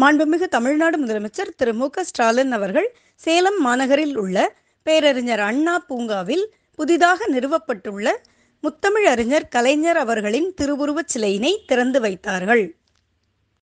மாண்புமிகு தமிழ்நாடு முதலமைச்சர் திரு மு ஸ்டாலின் அவர்கள் சேலம் மாநகரில் உள்ள பேரறிஞர் அண்ணா பூங்காவில் புதிதாக நிறுவப்பட்டுள்ள முத்தமிழ் அறிஞர் கலைஞர் அவர்களின் திருவுருவச் சிலையினை திறந்து வைத்தார்கள்